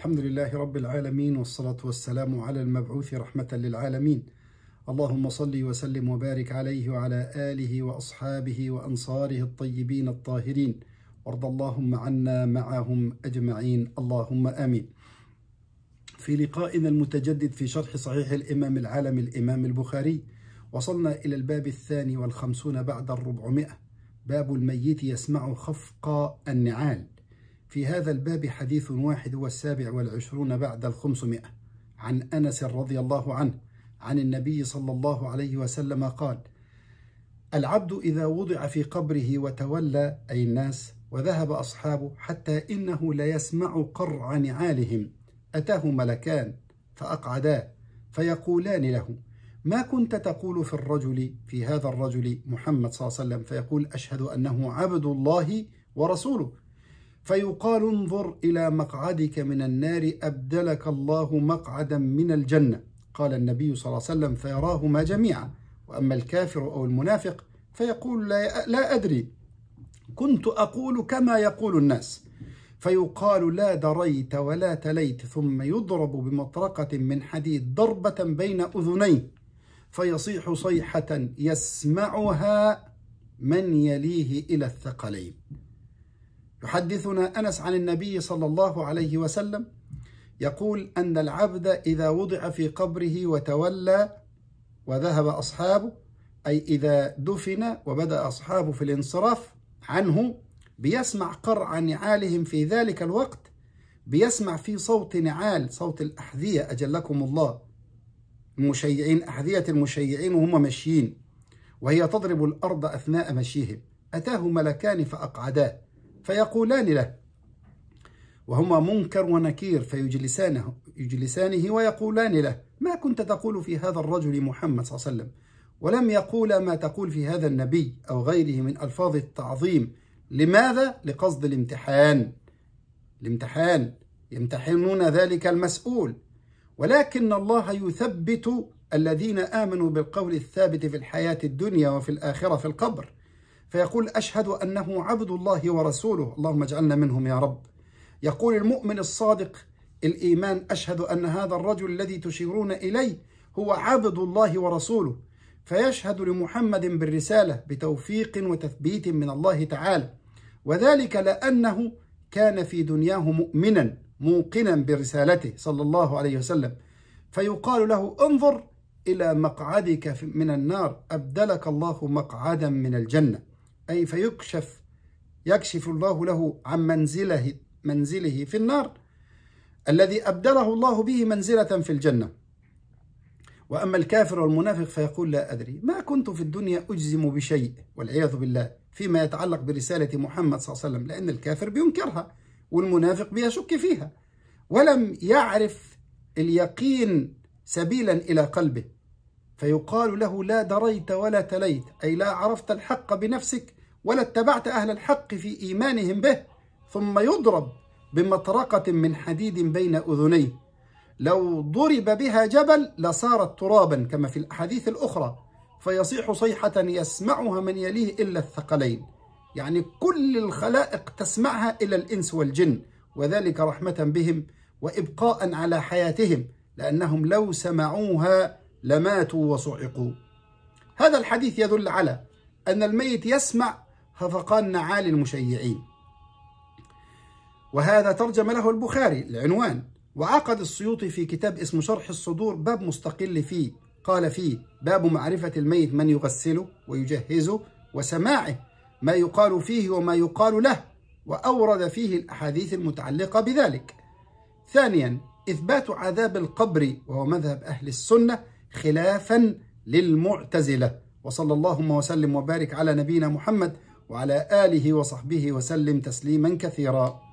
الحمد لله رب العالمين والصلاة والسلام على المبعوث رحمة للعالمين اللهم صل وسلم وبارك عليه وعلى آله وأصحابه وأنصاره الطيبين الطاهرين وارض اللهم عنا معهم أجمعين اللهم آمين في لقائنا المتجدد في شرح صحيح الإمام العالم الإمام البخاري وصلنا إلى الباب الثاني والخمسون بعد الربعمائة باب الميت يسمع خفق النعال في هذا الباب حديث واحد والسابع والعشرون بعد الخمسمائة عن أنس رضي الله عنه عن النبي صلى الله عليه وسلم قال العبد إذا وضع في قبره وتولى أي الناس وذهب أصحابه حتى إنه ليسمع قرع نعالهم أتاه ملكان فأقعدا فيقولان له ما كنت تقول في الرجل في هذا الرجل محمد صلى الله عليه وسلم فيقول أشهد أنه عبد الله ورسوله فيقال انظر إلى مقعدك من النار أبدلك الله مقعدا من الجنة قال النبي صلى الله عليه وسلم فيراهما جميعا وأما الكافر أو المنافق فيقول لا, لا أدري كنت أقول كما يقول الناس فيقال لا دريت ولا تليت ثم يضرب بمطرقة من حديد ضربة بين أذنيه فيصيح صيحة يسمعها من يليه إلى الثقلين يحدثنا أنس عن النبي صلى الله عليه وسلم يقول أن العبد إذا وضع في قبره وتولى وذهب أصحابه أي إذا دفن وبدأ أصحابه في الانصراف عنه بيسمع قرع نعالهم في ذلك الوقت بيسمع في صوت نعال صوت الأحذية أجلكم الله المشيعين أحذية المشيعين وهم ماشيين وهي تضرب الأرض أثناء مشيهم أتاه ملكان فأقعداه فيقولان له وهما منكر ونكير فيجلسانه يجلسانه ويقولان له ما كنت تقول في هذا الرجل محمد صلى الله عليه وسلم ولم يقول ما تقول في هذا النبي أو غيره من ألفاظ التعظيم لماذا؟ لقصد الامتحان الامتحان يمتحنون ذلك المسؤول ولكن الله يثبت الذين آمنوا بالقول الثابت في الحياة الدنيا وفي الآخرة في القبر فيقول أشهد أنه عبد الله ورسوله اللهم اجعلنا منهم يا رب يقول المؤمن الصادق الإيمان أشهد أن هذا الرجل الذي تشيرون إليه هو عبد الله ورسوله فيشهد لمحمد بالرسالة بتوفيق وتثبيت من الله تعالى وذلك لأنه كان في دنياه مؤمنا موقنا برسالته صلى الله عليه وسلم فيقال له انظر إلى مقعدك من النار أبدلك الله مقعدا من الجنة أي فيكشف يكشف الله له عن منزله منزله في النار الذي أبدله الله به منزلة في الجنة وأما الكافر والمنافق فيقول لا أدري ما كنت في الدنيا أجزم بشيء والعياذ بالله فيما يتعلق برسالة محمد صلى الله عليه وسلم لأن الكافر بينكرها والمنافق بيشك فيها ولم يعرف اليقين سبيلا إلى قلبه فيقال له لا دريت ولا تليت أي لا عرفت الحق بنفسك ولا اتبعت أهل الحق في إيمانهم به ثم يضرب بمطرقة من حديد بين أذنيه لو ضرب بها جبل لصارت ترابا كما في الأحاديث الأخرى فيصيح صيحة يسمعها من يليه إلا الثقلين يعني كل الخلائق تسمعها إلى الإنس والجن وذلك رحمة بهم وإبقاء على حياتهم لأنهم لو سمعوها لماتوا وصعقوا هذا الحديث يدل على أن الميت يسمع هفقان نعال المشيعين وهذا ترجم له البخاري العنوان وعقد السيوطي في كتاب اسم شرح الصدور باب مستقل فيه قال فيه باب معرفة الميت من يغسله ويجهزه وسماعه ما يقال فيه وما يقال له وأورد فيه الأحاديث المتعلقة بذلك ثانيا إثبات عذاب القبر وهو مذهب أهل السنة خلافا للمعتزلة وصلى اللهم وسلم وبارك على نبينا محمد وعلى آله وصحبه وسلم تسليما كثيرا